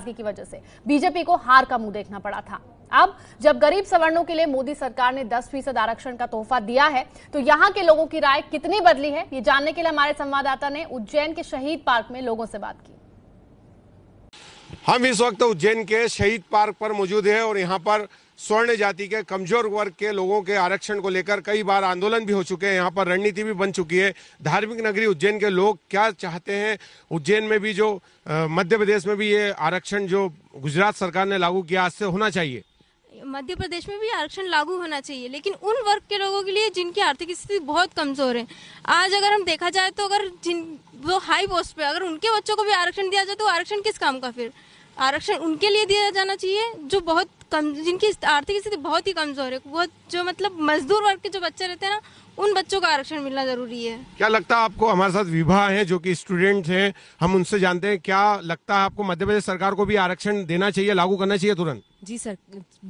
की वजह से बीजेपी को हार का मुंह देखना पड़ा था अब जब गरीब सवर्णों के लिए मोदी सरकार ने 10 फीसद आरक्षण का तोहफा दिया है तो यहां के लोगों की राय कितनी बदली है ये जानने के लिए हमारे संवाददाता ने उज्जैन के शहीद पार्क में लोगों से बात की हम इस वक्त उज्जैन के शहीद पार्क पर मौजूद है और यहाँ पर स्वर्ण जाति के कमजोर वर्ग के लोगों के आरक्षण को लेकर कई बार आंदोलन भी हो चुके हैं यहाँ पर रणनीति भी बन चुकी है धार्मिक नगरी उज्जैन के लोग क्या चाहते हैं उज्जैन में भी जो मध्य प्रदेश में भी ये आरक्षण जो गुजरात सरकार ने लागू किया आज से होना चाहिए मध्य प्रदेश में भी आरक्षण लागू होना चाहिए लेकिन उन वर्ग के लोगों के लिए जिनकी आर्थिक स्थिति बहुत कमजोर है आज अगर हम देखा जाए तो अगर जिन वो हाई पोस्ट पे अगर उनके बच्चों को भी आरक्षण दिया जाए तो आरक्षण किस काम का फिर आरक्षण उनके लिए दिया जाना चाहिए जो बहुत कम जिनकी आर्थिक स्थिति बहुत ही कमजोर है वो जो मतलब मजदूर वर्ग के जो बच्चे रहते हैं ना उन बच्चों का आरक्षण मिलना जरूरी है क्या लगता है आपको हमारे साथ विवाह है जो कि स्टूडेंट हैं हम उनसे जानते हैं क्या लगता है आपको मध्य प्रदेश सरकार को भी आरक्षण देना चाहिए लागू करना चाहिए तुरंत जी सर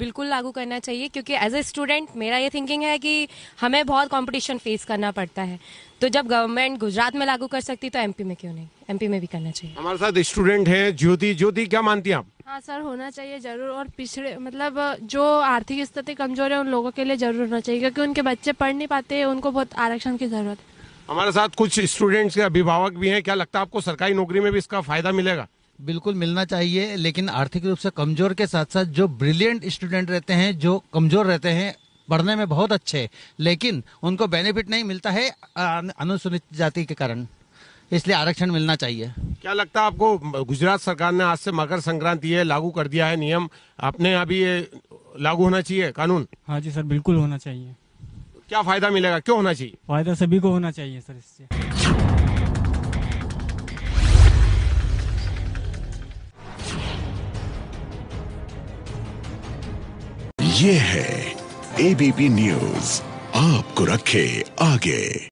बिल्कुल लागू करना चाहिए क्योंकि एज ए स्टूडेंट मेरा ये थिंकिंग है कि हमें बहुत कंपटीशन फेस करना पड़ता है तो जब गवर्नमेंट गुजरात में लागू कर सकती तो एमपी में क्यों नहीं एमपी में भी करना चाहिए हमारे साथ स्टूडेंट है ज्योति ज्योति क्या मानती है आप हाँ सर होना चाहिए ज़रूर और पिछड़े मतलब जो आर्थिक स्थिति कमज़ोर है उन लोगों के लिए ज़रूर होना चाहिए क्योंकि उनके बच्चे पढ़ नहीं पाते उनको बहुत आरक्षण की ज़रूरत है हमारे साथ कुछ स्टूडेंट्स के अभिभावक भी हैं क्या लगता है आपको सरकारी नौकरी में भी इसका फ़ायदा मिलेगा बिल्कुल मिलना चाहिए लेकिन आर्थिक रूप से कमज़ोर के साथ साथ जो ब्रिलियंट स्टूडेंट रहते हैं जो कमज़ोर रहते हैं पढ़ने में बहुत अच्छे लेकिन उनको बेनिफिट नहीं मिलता है अनुसूचित जाति के कारण इसलिए आरक्षण मिलना चाहिए क्या लगता है आपको गुजरात सरकार ने आज से मकर संक्रांति है लागू कर दिया है नियम आपने अभी ये लागू होना चाहिए कानून हाँ जी सर बिल्कुल होना चाहिए क्या फायदा मिलेगा क्यों होना चाहिए फायदा सभी को होना चाहिए सर इससे ये है एबीपी न्यूज आपको रखे आगे